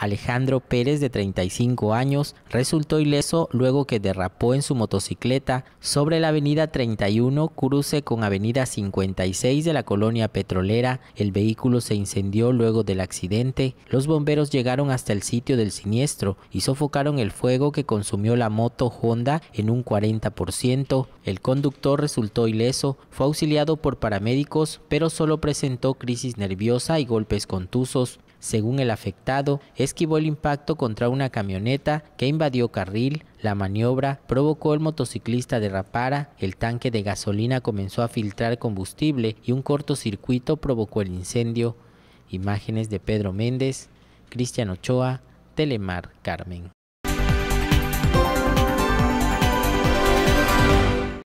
Alejandro Pérez, de 35 años, resultó ileso luego que derrapó en su motocicleta sobre la avenida 31, cruce con avenida 56 de la colonia petrolera. El vehículo se incendió luego del accidente. Los bomberos llegaron hasta el sitio del siniestro y sofocaron el fuego que consumió la moto Honda en un 40%. El conductor resultó ileso, fue auxiliado por paramédicos, pero solo presentó crisis nerviosa y golpes contusos. Según el afectado, esquivó el impacto contra una camioneta que invadió carril, la maniobra provocó el motociclista derrapara, el tanque de gasolina comenzó a filtrar combustible y un cortocircuito provocó el incendio. Imágenes de Pedro Méndez, Cristian Ochoa, Telemar Carmen.